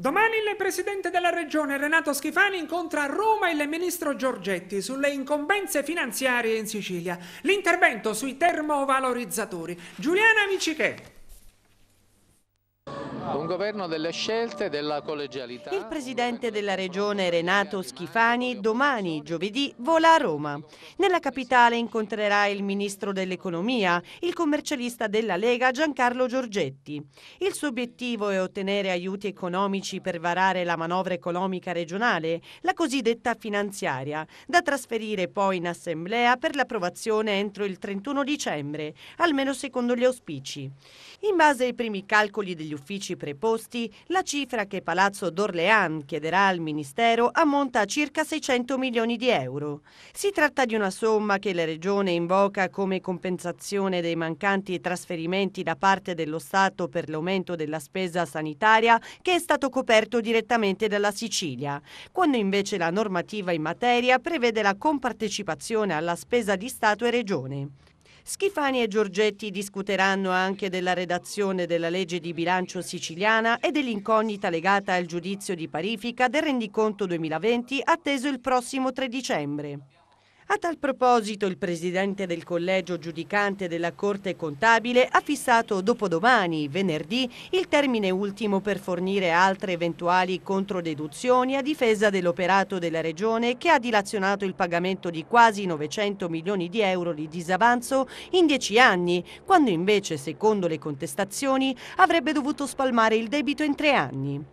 Domani il presidente della regione Renato Schifani incontra a Roma il ministro Giorgetti sulle incombenze finanziarie in Sicilia. L'intervento sui termovalorizzatori. Giuliana Micichè un governo delle scelte, e della collegialità. Il presidente della regione Renato Schifani domani, giovedì, vola a Roma. Nella capitale incontrerà il ministro dell'economia, il commercialista della Lega Giancarlo Giorgetti. Il suo obiettivo è ottenere aiuti economici per varare la manovra economica regionale, la cosiddetta finanziaria, da trasferire poi in assemblea per l'approvazione entro il 31 dicembre, almeno secondo gli auspici. In base ai primi calcoli degli uffici preposti, la cifra che Palazzo d'Orléans chiederà al Ministero ammonta a circa 600 milioni di euro. Si tratta di una somma che la Regione invoca come compensazione dei mancanti trasferimenti da parte dello Stato per l'aumento della spesa sanitaria che è stato coperto direttamente dalla Sicilia, quando invece la normativa in materia prevede la compartecipazione alla spesa di Stato e Regione. Schifani e Giorgetti discuteranno anche della redazione della legge di bilancio siciliana e dell'incognita legata al giudizio di parifica del rendiconto 2020 atteso il prossimo 3 dicembre. A tal proposito il presidente del collegio giudicante della Corte Contabile ha fissato dopodomani, venerdì, il termine ultimo per fornire altre eventuali controdeduzioni a difesa dell'operato della Regione che ha dilazionato il pagamento di quasi 900 milioni di euro di disavanzo in dieci anni, quando invece, secondo le contestazioni, avrebbe dovuto spalmare il debito in tre anni.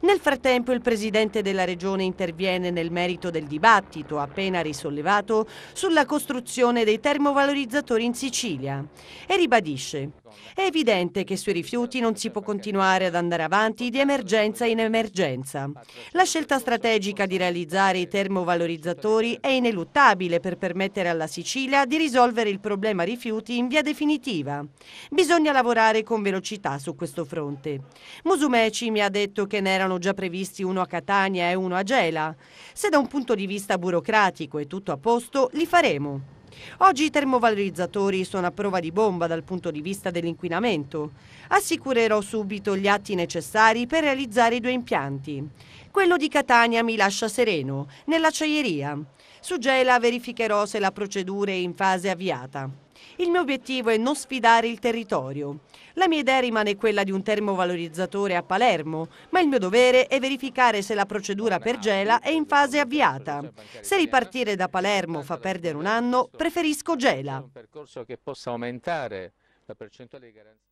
Nel frattempo il presidente della regione interviene nel merito del dibattito appena risollevato sulla costruzione dei termovalorizzatori in Sicilia e ribadisce è evidente che sui rifiuti non si può continuare ad andare avanti di emergenza in emergenza. La scelta strategica di realizzare i termovalorizzatori è ineluttabile per permettere alla Sicilia di risolvere il problema rifiuti in via definitiva. Bisogna lavorare con velocità su questo fronte. Musumeci mi ha detto che ne erano già previsti uno a Catania e uno a Gela. Se da un punto di vista burocratico è tutto a posto, li faremo. Oggi i termovalorizzatori sono a prova di bomba dal punto di vista dell'inquinamento. Assicurerò subito gli atti necessari per realizzare i due impianti. Quello di Catania mi lascia sereno, nell'acciaieria. Su Gela verificherò se la procedura è in fase avviata. Il mio obiettivo è non sfidare il territorio. La mia idea rimane quella di un termovalorizzatore a Palermo, ma il mio dovere è verificare se la procedura per Gela è in fase avviata. Se ripartire da Palermo fa perdere un anno, preferisco Gela. Un percorso che possa aumentare la percentuale di garanzia.